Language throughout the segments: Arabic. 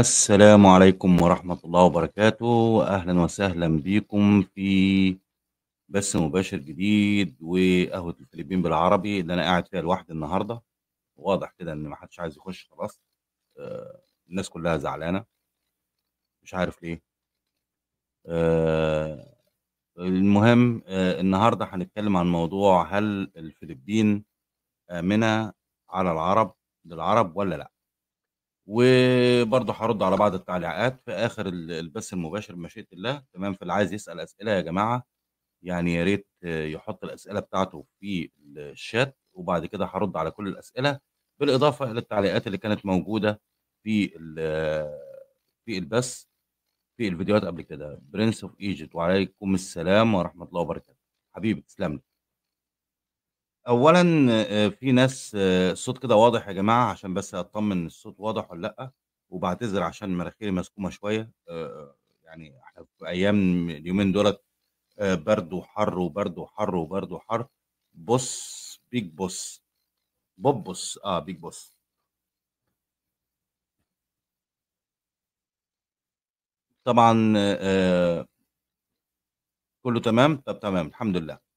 السلام عليكم ورحمة الله وبركاته أهلا وسهلا بكم في بث مباشر جديد وقهوة الفلبين بالعربي اللي أنا قاعد فيها لوحدي النهاردة واضح كده إن محدش عايز يخش خلاص آه، الناس كلها زعلانة مش عارف ليه آه، المهم آه، النهاردة هنتكلم عن موضوع هل الفلبين آمنة على العرب للعرب ولا لأ وبرضه هرد على بعض التعليقات في اخر البث المباشر مشيئه الله تمام فاللي عايز يسال اسئله يا جماعه يعني يا ريت يحط الاسئله بتاعته في الشات وبعد كده هرد على كل الاسئله بالاضافه الى التعليقات اللي كانت موجوده في في البث في الفيديوهات قبل كده برنس اوف ايجيبت وعليكم السلام ورحمه الله وبركاته حبيبي تسلم لي أولًا آه، في ناس آه، الصوت كده واضح يا جماعة، عشان بس اطمن الصوت واضح ولا لأ، وبعتذر عشان مناخيري مسكومة شوية، آه، يعني إحنا في أيام اليومين دولت برد وحَر، وبرد وحَر، وبرد وحَر. بُص، بص بوب بص آه بيج بص طبعًا كُلّه تمام؟ طَب تمام، الحمد لله.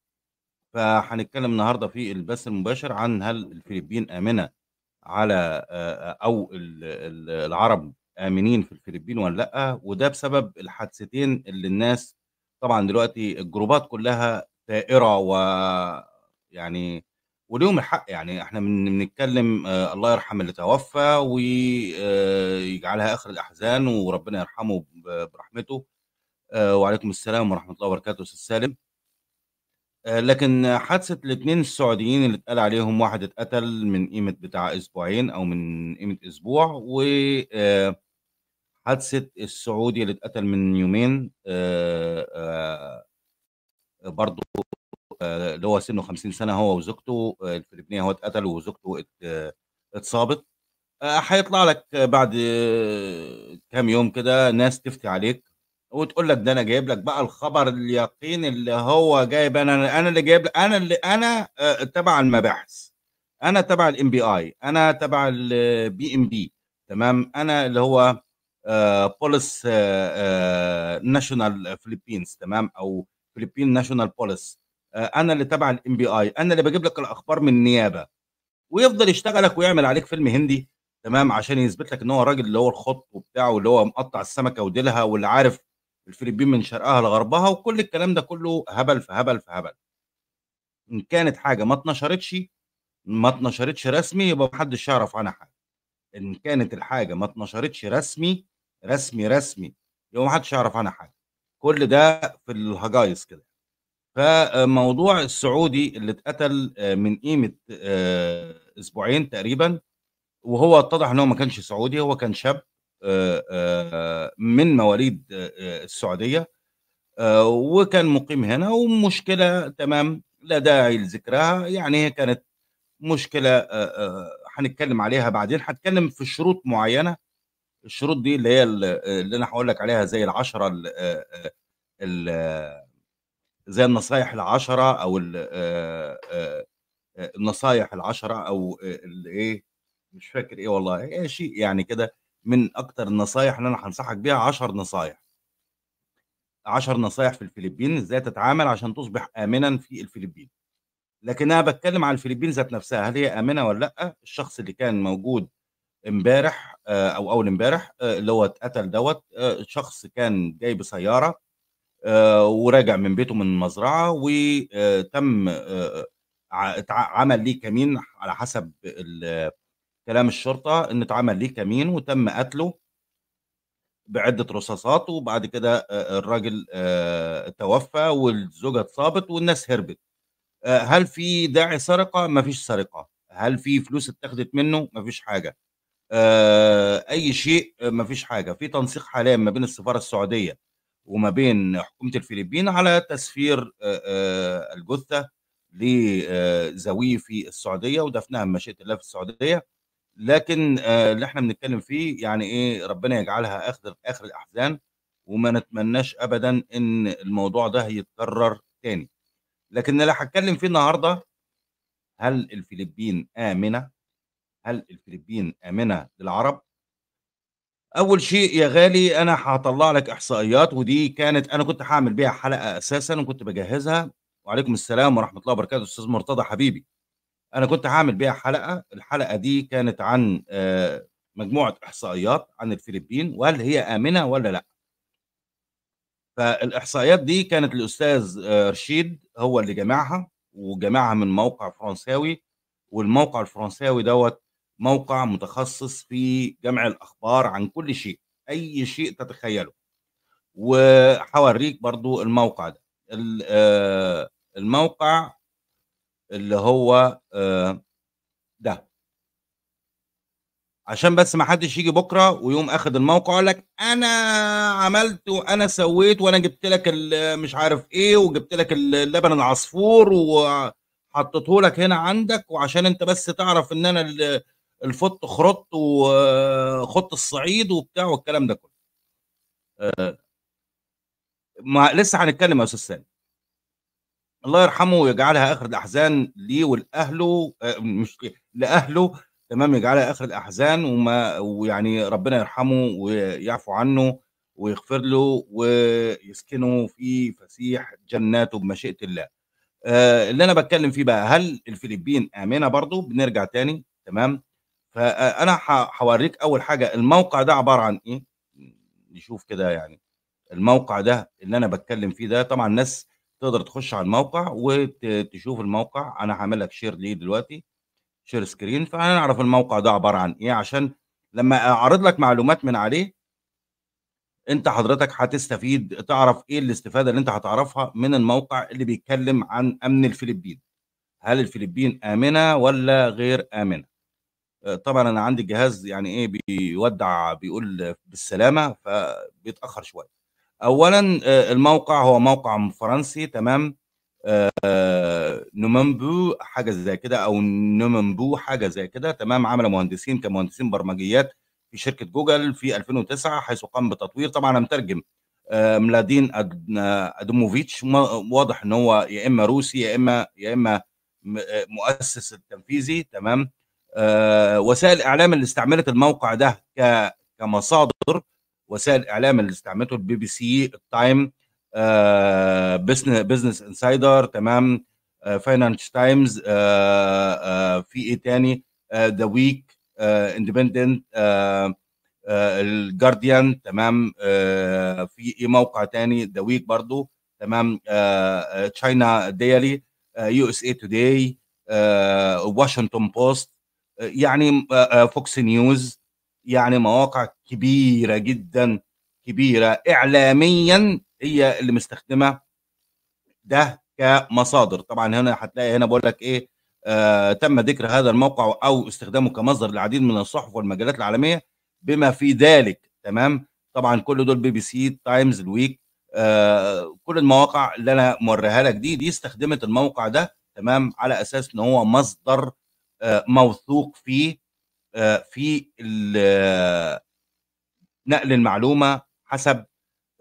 فهنتكلم النهارده في البث المباشر عن هل الفلبين امنه على آه، او العرب امنين في الفلبين ولا لا وده بسبب الحادثتين اللي الناس طبعا دلوقتي الجروبات كلها ثائره و يعني وليهم الحق يعني احنا بنتكلم آه، الله يرحم اللي توفى ويجعلها آه، اخر الاحزان وربنا يرحمه برحمته وعليكم السلام ورحمه الله وبركاته استاذ سالم آه، لكن حادثه الاثنين السعوديين اللي اتقال عليهم واحد اتقتل من قيمه بتاع اسبوعين او من قيمه اسبوع و آه، حادثه السعودي اللي اتقتل من يومين آه، برضه اللي هو سنه 50 سنه هو وزوجته الفلبينيه هو اتقتل وزوجته اتصابت هيطلع لك بعد كام يوم كده ناس تفتي عليك وتقول لك ده انا جايب لك بقى الخبر اليقين اللي هو جايب انا انا اللي جايب انا اللي انا آه، تبع المباحث انا تبع الام بي اي انا تبع البي ام بي تمام انا اللي هو بوليس ناشونال فيلبينز تمام او فيلبين ناشونال بوليس انا اللي تبع الام بي اي انا اللي بجيب لك الاخبار من النيابه ويفضل يشتغلك ويعمل عليك فيلم هندي تمام عشان يثبت لك ان هو الراجل اللي هو الخط وبتاعه واللي هو مقطع السمكه وديلها واللي عارف الفلبين من شرقها لغربها وكل الكلام ده كله هبل في هبل في هبل ان كانت حاجه ما اتنشرتش ما اتنشرتش رسمي يبقى محدش يعرف عنها حاجه ان كانت الحاجه ما اتنشرتش رسمي رسمي رسمي يبقى محدش يعرف عنها حاجه كل ده في الهجايس كده فموضوع السعودي اللي اتقتل آه، من قيمه آه، اسبوعين تقريبا وهو اتضح ان هو ما كانش سعودي هو كان شاب آه، آه، من مواليد آه، السعوديه وكان مقيم هنا ومشكله تمام لا داعي لذكرها يعني هي كانت مشكله هنتكلم عليها بعدين هتكلم في شروط معينه الشروط دي اللي هي اللي انا هقول لك عليها زي العشره الـ الـ زي النصايح العشره او النصايح العشره او الايه مش فاكر ايه والله ايه شيء يعني كده من اكتر النصايح اللي انا هنصحك بيها 10 نصايح 10 نصايح في الفلبين ازاي تتعامل عشان تصبح امنا في الفلبين لكن انا بتكلم على الفلبين ذات نفسها هل هي امنه ولا لا الشخص اللي كان موجود امبارح آه، او اول امبارح آه، اللي هو اتقتل دوت آه، شخص كان جاي بسياره وراجع من بيته من المزرعه وتم عمل ليه كمين على حسب كلام الشرطه ان اتعمل ليه كمين وتم قتله بعده رصاصات وبعد كده الراجل توفى والزوجه اتصابت والناس هربت هل في داعي سرقه مفيش سرقه هل في فلوس اتخذت منه مفيش حاجه اي شيء مفيش حاجه في تنسيق حاليا ما بين السفاره السعوديه وما بين حكومه الفلبين على تسفير الجثه لزوي في السعوديه ودفنها بمشيئه الله في السعوديه لكن آه، اللي احنا بنتكلم فيه يعني ايه ربنا يجعلها اخر اخر الاحزان وما نتمناش ابدا ان الموضوع ده يتكرر تاني لكن اللي هتكلم فيه النهارده هل الفلبين امنه هل الفلبين امنه للعرب اول شيء يا غالي انا هطلع لك احصائيات ودي كانت انا كنت هعمل بيها حلقه اساسا وكنت بجهزها وعليكم السلام ورحمه الله وبركاته استاذ مرتضى حبيبي انا كنت هعمل بيها حلقه الحلقه دي كانت عن آه، مجموعه احصائيات عن الفلبين وهل هي امنه ولا لا فالاحصائيات دي كانت الاستاذ آه، رشيد هو اللي جمعها وجمعها من موقع فرنساوي والموقع الفرنساوي دوت موقع متخصص في جمع الاخبار عن كل شيء اي شيء تتخيله وهوريك برضو الموقع ده آه، الموقع اللي هو آه، ده عشان بس ما حدش يجي بكره ويقوم اخد الموقع يقول لك انا عملت وانا سويت وانا جبت لك مش عارف ايه وجبت لك اللبن العصفور وحطيته لك هنا عندك وعشان انت بس تعرف ان انا الفط خرط وخط الصعيد وبتاع والكلام ده كله. آه، ما لسه هنتكلم يا استاذ سامي. الله يرحمه ويجعلها اخر الاحزان ليه ولاهله آه، مش لاهله تمام يجعلها اخر الاحزان وما ويعني ربنا يرحمه ويعفو عنه ويغفر له ويسكنه في فسيح جناته بمشيئه الله. آه، اللي انا بتكلم فيه بقى هل الفلبين امنه برضه؟ بنرجع تاني تمام؟ فانا هوريك اول حاجه الموقع ده عباره عن ايه؟ نشوف كده يعني الموقع ده اللي انا بتكلم فيه ده طبعا ناس تقدر تخش على الموقع وتشوف الموقع انا هعمل لك شير ليه دلوقتي شير سكرين فهنعرف الموقع ده عباره عن ايه عشان لما اعرض لك معلومات من عليه انت حضرتك هتستفيد تعرف ايه الاستفاده اللي انت هتعرفها من الموقع اللي بيتكلم عن امن الفلبين هل الفلبين امنه ولا غير امنه آه، طبعا انا عندي الجهاز يعني ايه بيودع بيقول بالسلامه فبيتاخر شويه اولا آه، الموقع هو موقع فرنسي تمام آه، نومنبو حاجه زي كده او نومنبو حاجه زي كده تمام عمل مهندسين كمهندسين برمجيات في شركه جوجل في 2009 حيث قام بتطوير طبعا انا مترجم آه، ملادين ادموفيتش واضح ان هو يا اما روسي يا اما يا اما مؤسس التنفيذي تمام وسائل الاعلام اللي استعملت الموقع ده كمصادر وسائل الاعلام اللي استعملته البي بي سي التايم آه، بزنس انسايدر تمام آه، فاينانش تايمز آه، في ايه تاني ذا ويك اندبندنت الجارديان تمام في ايه موقع تاني ذا ويك برضو تمام تشاينا ديلي يو اس اي توداي واشنطن بوست يعني فوكس نيوز يعني مواقع كبيره جدا كبيره اعلاميا هي اللي مستخدمه ده كمصادر طبعا هنا هتلاقي هنا بقول لك ايه آه تم ذكر هذا الموقع او استخدامه كمصدر للعديد من الصحف والمجلات العالميه بما في ذلك تمام طبعا كل دول بي بي سي تايمز الويك آه كل المواقع اللي انا موريها لك دي دي استخدمت الموقع ده تمام على اساس ان هو مصدر آه موثوق فيه آه، في آه، نقل المعلومه حسب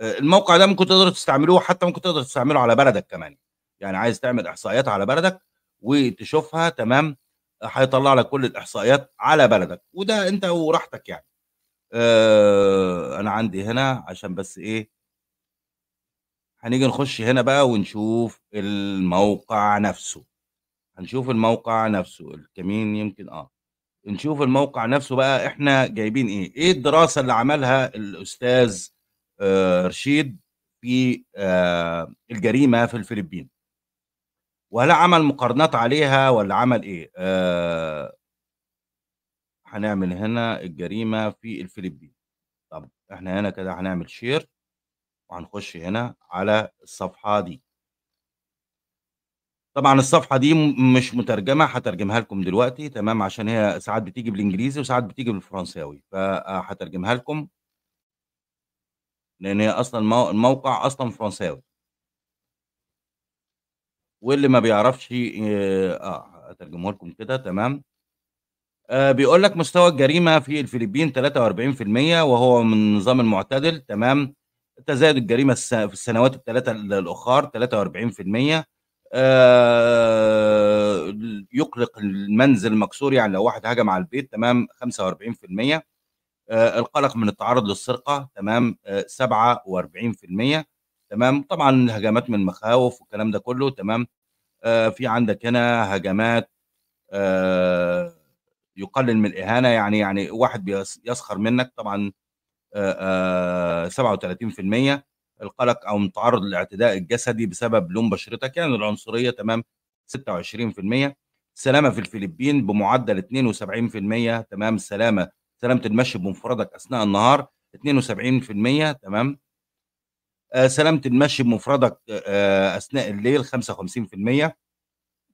آه، الموقع ده ممكن تقدر تستعملوه حتى ممكن تقدر تستعمله على بلدك كمان يعني عايز تعمل احصائيات على بلدك وتشوفها تمام هيطلع لك كل الاحصائيات على بلدك وده انت وراحتك يعني انا عندي هنا عشان بس ايه هنيجي نخش هنا بقى ونشوف الموقع نفسه هنشوف الموقع نفسه الكمين يمكن اه نشوف الموقع نفسه بقى احنا جايبين ايه ايه الدراسه اللي عملها الاستاذ آه، رشيد في آه، الجريمه في الفلبين ولا عمل مقارنات عليها ولا عمل ايه آه، هنعمل هنا الجريمه في الفلبين طب احنا هنا كده هنعمل شير وهنخش هنا على الصفحه دي طبعًا الصفحة دي مش مترجمة، هترجمها لكم دلوقتي تمام، عشان هي ساعات بتيجي بالإنجليزي وساعات بتيجي بالفرنساوي، فهترجمها آه، لكم. لإن هي أصلًا الموقع أصلًا فرنساوي. واللي ما بيعرفش آه،, آه، هترجمه لكم كده تمام. آه بيقول لك مستوى الجريمة في الفلبين 43% وهو من النظام المعتدل تمام، تزايد الجريمة في السنوات الثلاثه الأخر 43%. آه، يقلق المنزل مكسور يعني لو واحد هجم على البيت تمام 45% آه، القلق من التعرض للسرقه تمام 47% آه، تمام طبعا هجمات من مخاوف والكلام ده كله تمام في عندك هنا هجمات يقلل من الاهانه يعني يعني واحد يسخر منك طبعا 37% القلق او متعرض للاعتداء الجسدي بسبب لون بشرتك يعني العنصريه تمام 26% سلامة في الفلبين بمعدل 72% تمام سلامة سلامه المشي بمفردك اثناء النهار 72% تمام آه، سلامه المشي بمفردك آه، آه، اثناء الليل 55%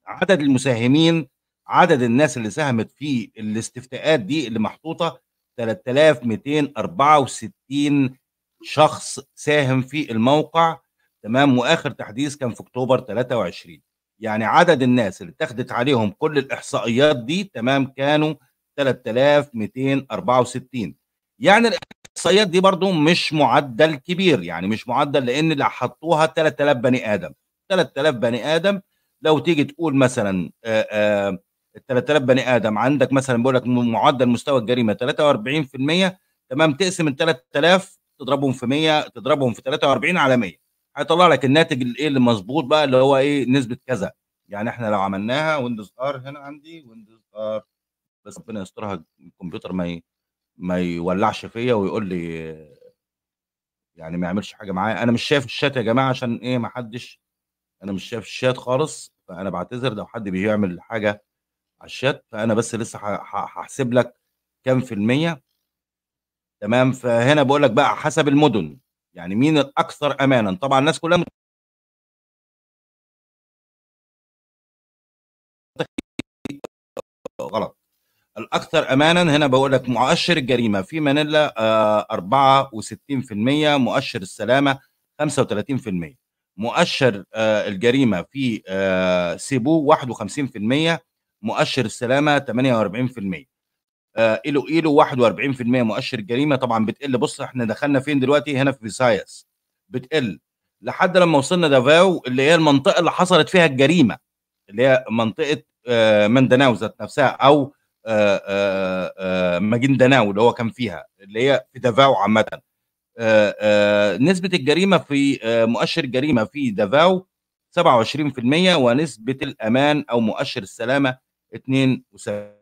عدد المساهمين عدد الناس اللي ساهمت في الاستفتاءات دي اللي محطوطه 3264 شخص ساهم في الموقع تمام واخر تحديث كان في اكتوبر 23 يعني عدد الناس اللي اتخذت عليهم كل الاحصائيات دي تمام كانوا 3264 يعني الاحصائيات دي برضو مش معدل كبير يعني مش معدل لان اللي حطوها 3000 بني ادم 3000 بني ادم لو تيجي تقول مثلا ال 3000 بني ادم عندك مثلا بيقول لك معدل مستوى الجريمه 43% تمام تقسم ال 3000 تضربهم في 100 تضربهم في 43 على 100 هيطلع لك الناتج الايه اللي مظبوط بقى اللي هو ايه نسبه كذا يعني احنا لو عملناها ويندوز ار هنا عندي ويندوز ار بس ربنا يسترها الكمبيوتر ما ي... ما يولعش فيا ويقول لي يعني ما يعملش حاجه معايا انا مش شايف الشات يا جماعه عشان ايه ما حدش انا مش شايف الشات خالص فانا بعتذر لو حد بيعمل حاجه على الشات فانا بس لسه هحسب لك كام في الميه تمام فهنا بقول لك بقى حسب المدن يعني مين الاكثر امانا طبعا الناس كلها غلط الاكثر امانا هنا بقول لك مؤشر الجريمه في مانيلا 64% آه، مؤشر السلامه 35% مؤشر آه، الجريمه في آه، سيبو 51% مؤشر السلامه 48% آه، ايلو ايلو 41% مؤشر جريمه طبعا بتقل بص احنا دخلنا فين دلوقتي هنا في فيسايس بتقل لحد لما وصلنا دافاو اللي هي المنطقه اللي حصلت فيها الجريمه اللي هي منطقه آه، مندناو ذات نفسها او آه، ماجندناو اللي هو كان فيها اللي هي في دافاو عامه نسبه الجريمه في مؤشر الجريمة في دافاو 27% ونسبه الامان او مؤشر السلامه 72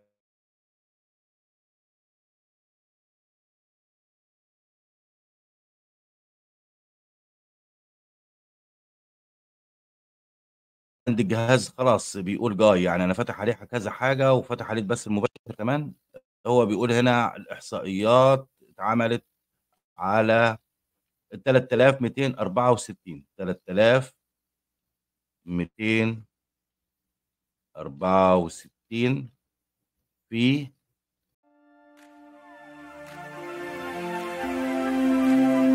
عند الجهاز خلاص بيقول جاي يعني انا فتح عليه كذا حاجه وفتح عليه بس المباشر كمان هو بيقول هنا الاحصائيات اتعملت على 3264 3264 في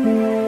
thank you